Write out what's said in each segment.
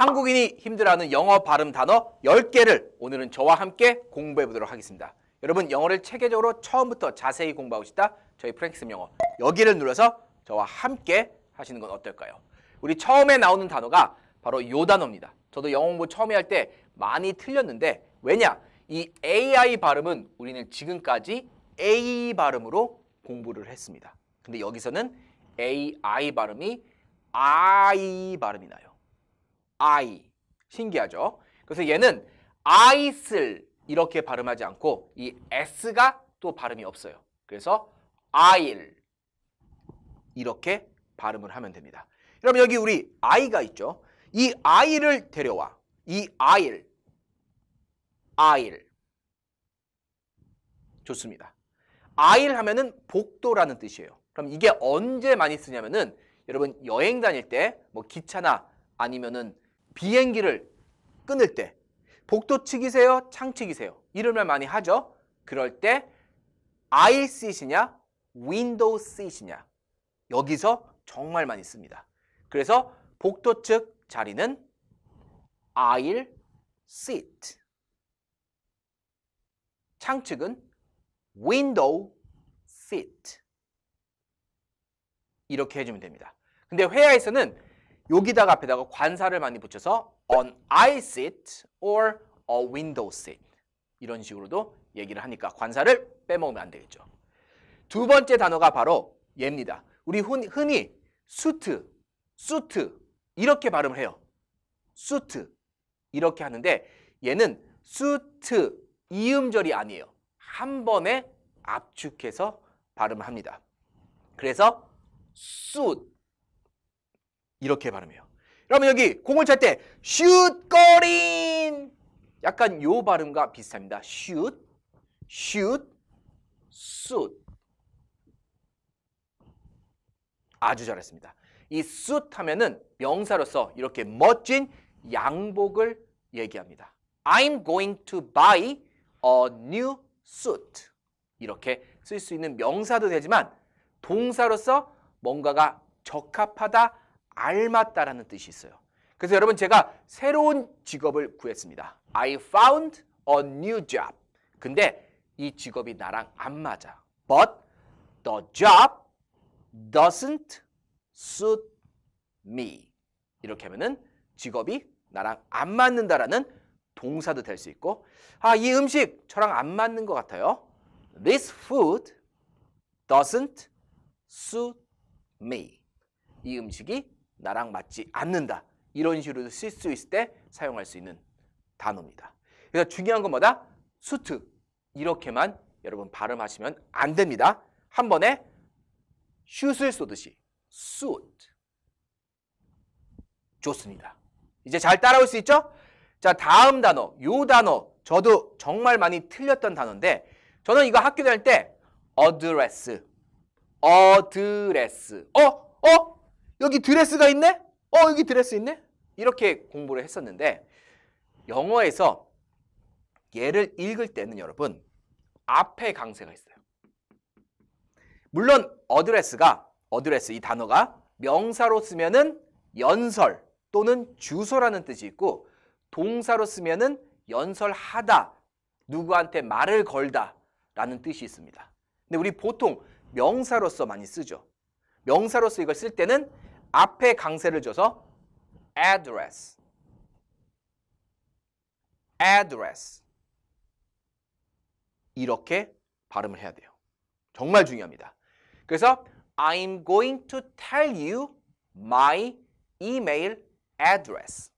한국인이 힘들어하는 영어 발음 단어 10개를 오늘은 저와 함께 공부해 보도록 하겠습니다. 여러분 영어를 체계적으로 처음부터 자세히 공부하고 싶다? 저희 프랭키쌤 영어 여기를 눌러서 저와 함께 하시는 건 어떨까요? 우리 처음에 나오는 단어가 바로 요 단어입니다. 저도 영어 공부 처음에 할 때 많이 틀렸는데 왜냐? 이 AI 발음은 우리는 지금까지 A 발음으로 공부를 했습니다. 근데 여기서는 AI 발음이 I 발음이 나요. I 신기하죠? 그래서 얘는 아이슬 이렇게 발음하지 않고 이 S가 또 발음이 없어요. 그래서 아일 이렇게 발음을 하면 됩니다. 그럼 여기 우리 아이가 있죠. 이 아이를 데려와. 이 아일. 아일. 좋습니다. 아일 하면은 복도라는 뜻이에요. 그럼 이게 언제 많이 쓰냐면은 여러분 여행 다닐 때 뭐 기차나 아니면은 비행기를 끊을 때 복도 측이세요? 창측이세요? 이름을 많이 하죠? 그럴 때 아이 시이냐 윈도우 시이냐 여기서 정말 많이 씁니다. 그래서 복도 측 자리는 아 l l s i 창측은 윈도우 d o w 이렇게 해주면 됩니다. 근데 회화에서는 여기다가 앞에다가 관사를 많이 붙여서 o n I sit or a window sit 이런 식으로도 얘기를 하니까 관사를 빼먹으면 안 되겠죠. 두 번째 단어가 바로 얘입니다. 우리 흔, 히 수트, 수트 이렇게 발음을 해요. 수트 이렇게 하는데 얘는 수트 이음절이 아니에요. 한 번에 압축해서 발음을 합니다. 그래서 숫 이렇게 발음해요. 여러분 여기 공을 찰때 슛거린 약간 요 발음과 비슷합니다. 슛, 슛, 슛. 아주 잘했습니다. 이슛 하면은 명사로서 이렇게 멋진 양복을 얘기합니다. I'm going to buy a new suit. 이렇게 쓸 수 있는 명사도 되지만 동사로서 뭔가가 적합하다 알맞다라는 뜻이 있어요. 그래서 여러분 제가 새로운 직업을 구했습니다. I found a new job. 근데 이 직업이 나랑 안 맞아. But the job doesn't suit me. 이렇게 하면은 직업이 나랑 안 맞는다라는 동사도 될 수 있고 아, 이 음식 저랑 안 맞는 것 같아요. This food doesn't suit me. 이 음식이 나랑 맞지 않는다. 이런 식으로 쓸 수 있을 때 사용할 수 있는 단어입니다. 그래서 중요한 건 뭐다? 수트. 이렇게만 여러분 발음하시면 안 됩니다. 한 번에 슛을 쏘듯이 s u 좋습니다. 이제 잘 따라올 수 있죠? 자, 다음 단어, 요 단어. 저도 정말 많이 틀렸던 단어인데 저는 이거 학교 다닐 때 어드레스. 어드레스. 어? 어? 여기 드레스가 있네? 어, 여기 드레스 있네? 이렇게 공부를 했었는데 영어에서 얘를 읽을 때는 여러분 앞에 강세가 있어요. 물론 어드레스가 어드레스 이 단어가 명사로 쓰면은 연설 또는 주소라는 뜻이 있고 동사로 쓰면은 연설하다 누구한테 말을 걸다 라는 뜻이 있습니다. 근데 우리 보통 명사로서 많이 쓰죠. 명사로서 이걸 쓸 때는 앞에 강세를 줘서 address, address 이렇게 발음을 해야 돼요. 정말 중요합니다. 그래서 I'm going to tell you my email address.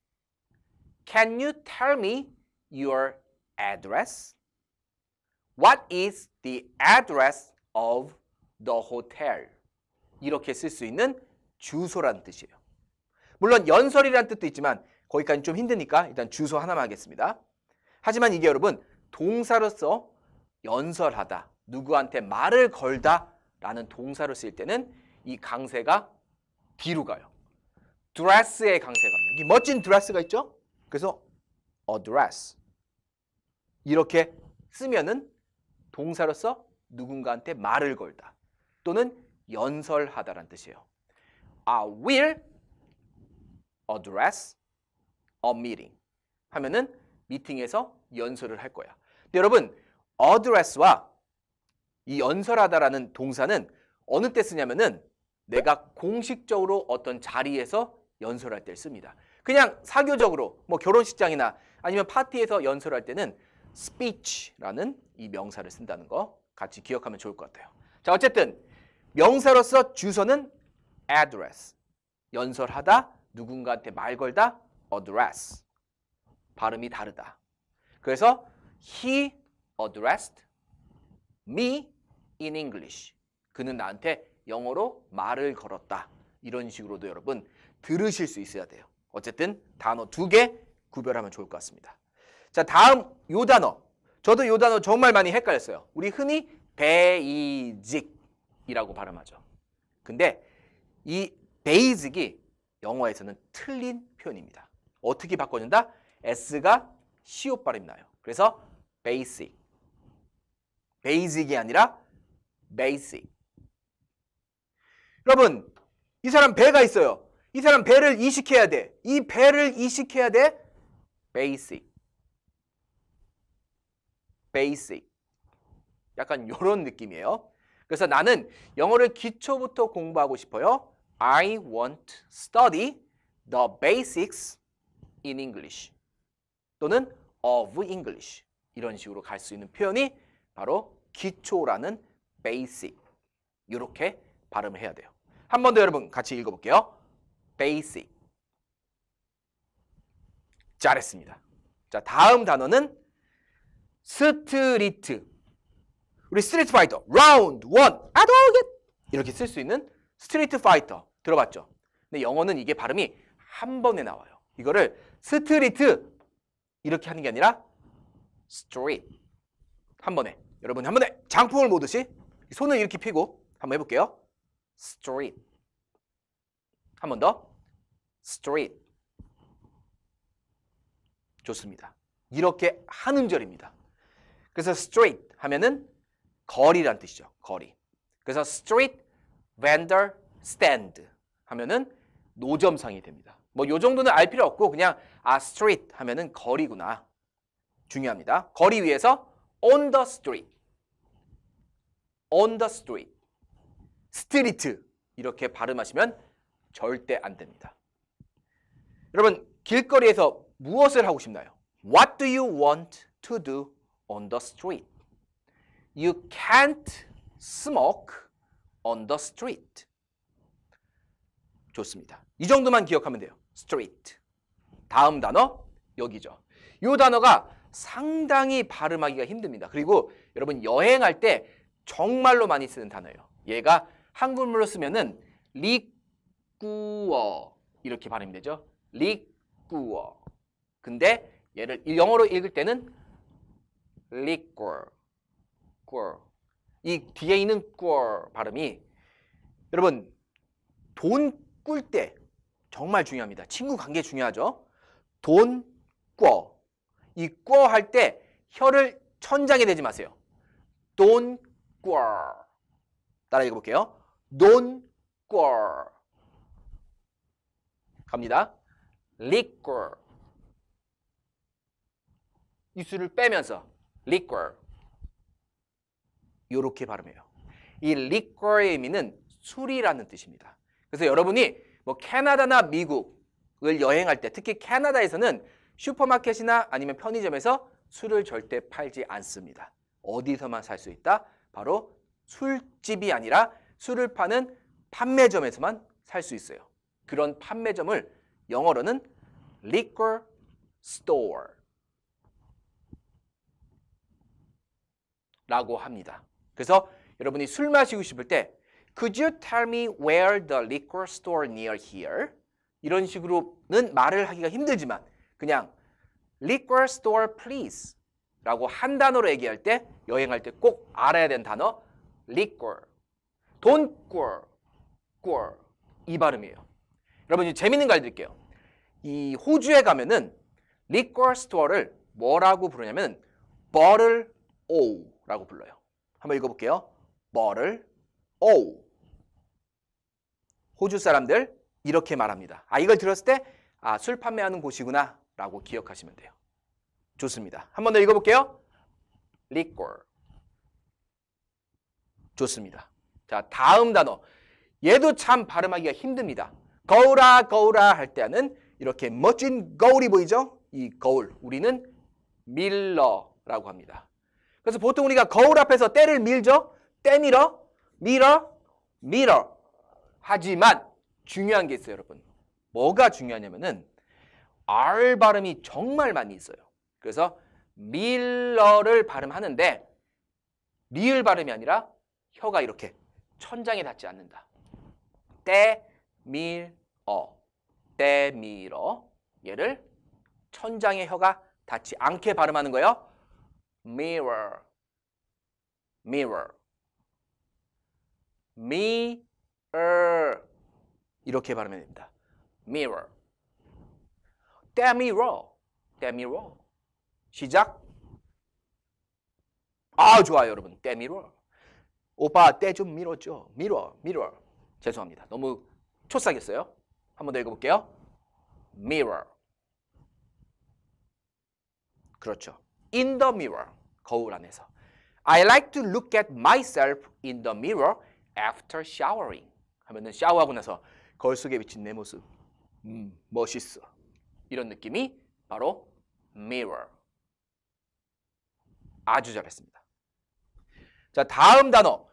Can you tell me your address? What is the address of the hotel? 이렇게 쓸 수 있는 주소란 뜻이에요. 물론 연설이란 뜻도 있지만 거기까지 좀 힘드니까 일단 주소 하나만 하겠습니다. 하지만 이게 여러분 동사로서 연설하다, 누구한테 말을 걸다 라는 동사로 쓸 때는 이 강세가 뒤로 가요. 드레스의 강세가 이 멋진 드레스가 있죠? 그래서 a dress 이렇게 쓰면은 동사로서 누군가한테 말을 걸다 또는 연설하다라는 뜻이에요. I will address a meeting 하면은 미팅에서 연설을 할 거야. 근데 여러분 address와 이 연설하다라는 동사는 어느 때 쓰냐면은 내가 공식적으로 어떤 자리에서 연설할 때 씁니다. 그냥 사교적으로 뭐 결혼식장이나 아니면 파티에서 연설할 때는 speech라는 이 명사를 쓴다는 거 같이 기억하면 좋을 것 같아요. 자 어쨌든 명사로서 주어는 address. 연설하다, 누군가한테 말 걸다, address. 발음이 다르다. 그래서 he addressed me in English. 그는 나한테 영어로 말을 걸었다. 이런 식으로도 여러분 들으실 수 있어야 돼요. 어쨌든 단어 두 개 구별하면 좋을 것 같습니다. 자 다음 요 단어. 저도 요 단어 정말 많이 헷갈렸어요. 우리 흔히 베이직이라고 발음하죠. 근데 이 basic이 영어에서는 틀린 표현입니다. 어떻게 바꿔준다? S가 시옷 발음이 나요. 그래서 basic. basic이 아니라 basic. 여러분, 이 사람 배가 있어요. 이 사람 배를 이식해야 돼. 이 배를 이식해야 돼. basic. basic. 약간 이런 느낌이에요. 그래서 나는 영어를 기초부터 공부하고 싶어요. I want study the basics in English 또는 of English 이런 식으로 갈 수 있는 표현이 바로 기초라는 basic 이렇게 발음을 해야 돼요. 한 번 더 여러분 같이 읽어볼게요. basic 잘했습니다. 자 다음 단어는 스트리트 우리 스트리트 파이터 라운드 원 아도겟 이렇게 쓸 수 있는 스트리트 파이터 들어봤죠? 근데 영어는 이게 발음이 한 번에 나와요. 이거를 스트리트 이렇게 하는 게 아니라 스트릿 한 번에 여러분 한 번에 장풍을 모듯이 손을 이렇게 펴고 한 번 해볼게요. 스트릿 한번 더. 스트릿 좋습니다. 이렇게 하는 절입니다 그래서 스트 r a 하면은 거리란 뜻이죠. 거리. 그래서 스트 r e vendor stand 하면은 노점상이 됩니다. 뭐요 정도는 알 필요 없고 그냥 아 street 하면은 거리구나. 중요합니다. 거리 위에서 on the street. on the street. 스트리트 이렇게 발음하시면 절대 안 됩니다. 여러분 길거리에서 무엇을 하고 싶나요? What do you want to do on the street? You can't smoke on the street. 좋습니다. 이 정도만 기억하면 돼요. s t r a i t 다음 단어 여기죠. 이 단어가 상당히 발음하기가 힘듭니다. 그리고 여러분 여행할 때 정말로 많이 쓰는 단어예요. 얘가 한글로 쓰면은 리꾸어 이렇게 발음되죠. 이 리꾸어. 근데 얘를 영어로 읽을 때는 리꾸어. 이 뒤에 있는 꾸어 발음이 여러분 돈 꿀때 정말 중요합니다. 친구 관계 중요하죠. 돈, 꿔. 이꿔할때 혀를 천장에 대지 마세요. 돈, 꿔. 따라 읽어볼게요. 돈, 꿔. 갑니다. 리 i q u 를 빼면서 리 i 이렇게 발음해요. 이리 i 의 의미는 술이라는 뜻입니다. 그래서 여러분이 뭐 캐나다나 미국을 여행할 때 특히 캐나다에서는 슈퍼마켓이나 아니면 편의점에서 술을 절대 팔지 않습니다. 어디서만 살 수 있다? 바로 술집이 아니라 술을 파는 판매점에서만 살 수 있어요. 그런 판매점을 영어로는 liquor store 라고 합니다. 그래서 여러분이 술 마시고 싶을 때 Could you tell me where the liquor store near here? 이런 식으로는 말을 하기가 힘들지만 그냥 liquor store please 라고 한 단어로 얘기할 때 여행할 때 꼭 알아야 되는 단어 liquor 돈 꿀, 꿀. 이 발음이에요. 여러분 이제 재밌는 거 알려드릴게요. 이 호주에 가면은 liquor store를 뭐라고 부르냐면 bottle O라고 불러요. 한번 읽어볼게요. bottle 오. 호주 사람들 이렇게 말합니다. 아, 이걸 들었을 때, 아, 술 판매하는 곳이구나. 라고 기억하시면 돼요. 좋습니다. 한 번 더 읽어볼게요. liquor. 좋습니다. 자, 다음 단어. 얘도 참 발음하기가 힘듭니다. 거울아, 거울아 할 때는 이렇게 멋진 거울이 보이죠? 이 거울. 우리는 밀러라고 합니다. 그래서 보통 우리가 거울 앞에서 때를 밀죠? 때밀어? 밀어, 밀어. 하지만 중요한 게 있어요, 여러분. 뭐가 중요하냐면은 R 발음이 정말 많이 있어요. 그래서 밀러를 발음하는데 리을 발음이 아니라 혀가 이렇게 천장에 닿지 않는다. 때, 밀, 어. 때, 밀어. 얘를 천장에 혀가 닿지 않게 발음하는 거예요. mirror, mirror. me, er 이렇게 발음해야 됩니다. mirror, demi-roll, demi-roll 시작 아 좋아요 여러분 demi-roll 오빠 때좀 밀었죠? 밀어, 밀어 죄송합니다. 너무 초싹이었어요. 한번더 읽어볼게요. mirror 그렇죠. in the mirror 거울 안에서 I like to look at myself in the mirror after showering 하면은 샤워하고 나서 거울 속에 비친 내 모습 음, 멋있어 이런 느낌이 바로 mirror 아주 잘했습니다 자 다음 단어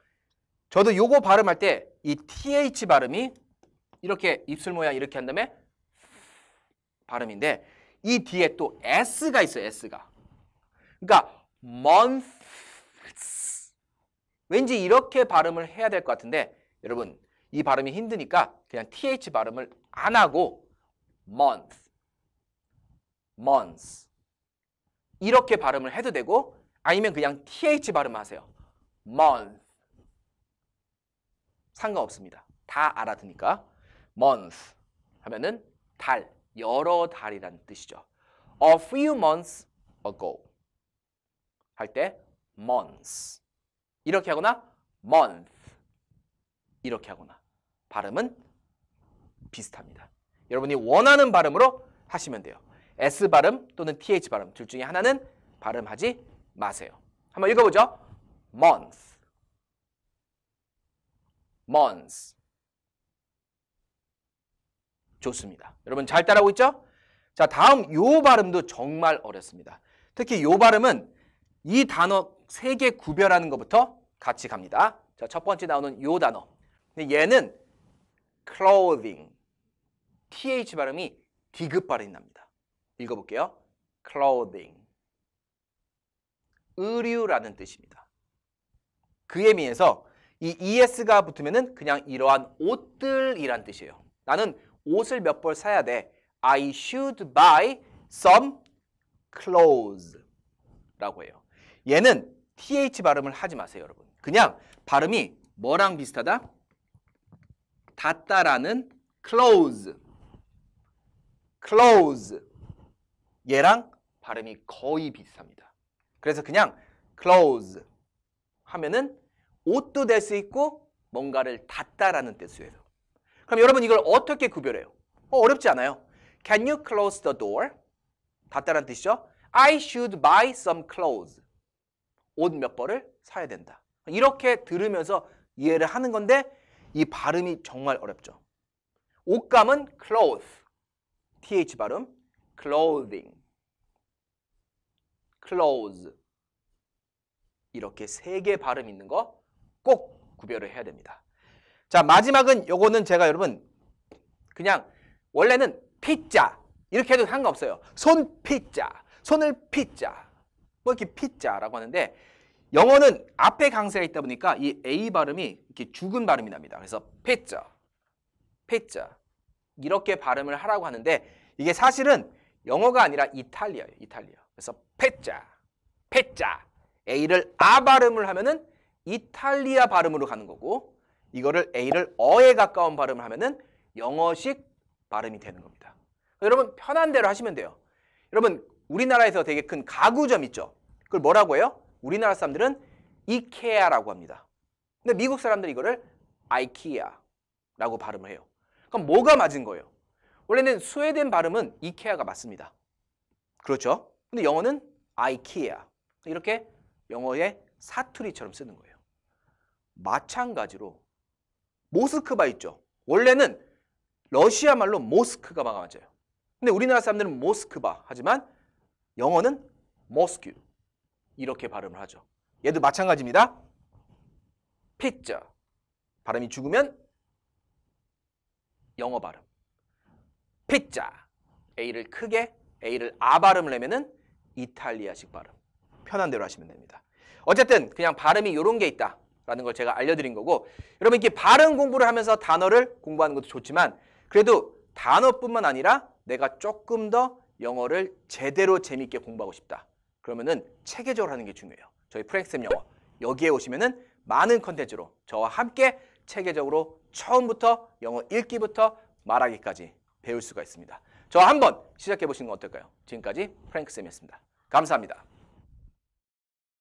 저도 요거 발음할 때 이 th 발음이 이렇게 입술 모양 이렇게 한 다음에 발음인데 이 뒤에 또 s가 있어요 s가 그러니까 month 왠지 이렇게 발음을 해야 될 것 같은데 여러분 이 발음이 힘드니까 그냥 th 발음을 안 하고 month, months 이렇게 발음을 해도 되고 아니면 그냥 th 발음하세요. month 상관없습니다. 다 알아듣니까 month 하면은 달, 여러 달이라는 뜻이죠. A few months ago 할 때 months 이렇게 하거나 month 이렇게 하거나 발음은 비슷합니다. 여러분이 원하는 발음으로 하시면 돼요. S 발음 또는 TH 발음 둘 중에 하나는 발음하지 마세요. 한번 읽어보죠. month month 좋습니다. 여러분 잘 따라하고 있죠? 자 다음 요 발음도 정말 어렵습니다. 특히 요 발음은 이 단어 세개 구별하는 것부터 같이 갑니다. 자, 첫 번째 나오는 요 단어. 근데 얘는 clothing. th 발음이 디귿 발음이 납니다. 읽어볼게요. clothing. 의류라는 뜻입니다. 그에 비해서 이 es가 붙으면 그냥 이러한 옷들이란 뜻이에요. 나는 옷을 몇 벌 사야 돼. I should buy some clothes 라고 해요. 얘는 th 발음을 하지 마세요, 여러분. 그냥 발음이 뭐랑 비슷하다? 닫다라는 close. close. 얘랑 발음이 거의 비슷합니다. 그래서 그냥 close 하면은 옷도 될 수 있고 뭔가를 닫다라는 뜻이에요. 그럼 여러분 이걸 어떻게 구별해요? 어, 어렵지 않아요. Can you close the door? 닫다라는 뜻이죠. I should buy some clothes. 옷몇 벌을 사야 된다. 이렇게 들으면서 이해를 하는 건데 이 발음이 정말 어렵죠. 옷감은 clothes, th 발음, clothing, clothes 이렇게 세 개 발음 있는 거 꼭 구별을 해야 됩니다. 자 마지막은 요거는 제가 여러분 그냥 원래는 피자 이렇게 해도 상관없어요. 손 피자, 손을 피자 뭐 이렇게 피자라고 하는데 영어는 앞에 강세가 있다 보니까 이 A 발음이 이렇게 죽은 발음이 납니다. 그래서 패자, 패자 이렇게 발음을 하라고 하는데 이게 사실은 영어가 아니라 이탈리아예요. 이탈리아. 그래서 패자, 패자 A를 아 발음을 하면은 이탈리아 발음으로 가는 거고 이거를 A를 어에 가까운 발음을 하면은 영어식 발음이 되는 겁니다. 여러분 편한 대로 하시면 돼요. 여러분 우리나라에서 되게 큰 가구점 있죠. 그걸 뭐라고 해요? 우리나라 사람들은 이케아라고 합니다. 근데 미국 사람들이 이거를 아이키아라고 발음을 해요. 그럼 뭐가 맞은 거예요? 원래는 스웨덴 발음은 이케아가 맞습니다. 그렇죠? 근데 영어는 아이키아. 이렇게 영어의 사투리처럼 쓰는 거예요. 마찬가지로 모스크바 있죠. 원래는 러시아 말로 모스크가 맞아요. 근데 우리나라 사람들은 모스크바 하지만 영어는 모스큐. 이렇게 발음을 하죠. 얘도 마찬가지입니다. 피자 발음이 죽으면 영어 발음. 피자 c t A를 크게, A를 아 발음을 내면은 이탈리아식 발음. 편한 대로 하시면 됩니다. 어쨌든 그냥 발음이 이런 게 있다. 라는 걸 제가 알려드린 거고 여러분 이렇게 발음 공부를 하면서 단어를 공부하는 것도 좋지만 그래도 단어뿐만 아니라 내가 조금 더 영어를 제대로 재밌게 공부하고 싶다. 그러면은 체계적으로 하는 게 중요해요. 저희 프랭쌤 영어 여기에 오시면은 많은 컨텐츠로 저와 함께 체계적으로 처음부터 영어 읽기부터 말하기까지 배울 수가 있습니다. 저 한번 시작해 보시는 건 어떨까요? 지금까지 프랭크쌤이었습니다. 감사합니다.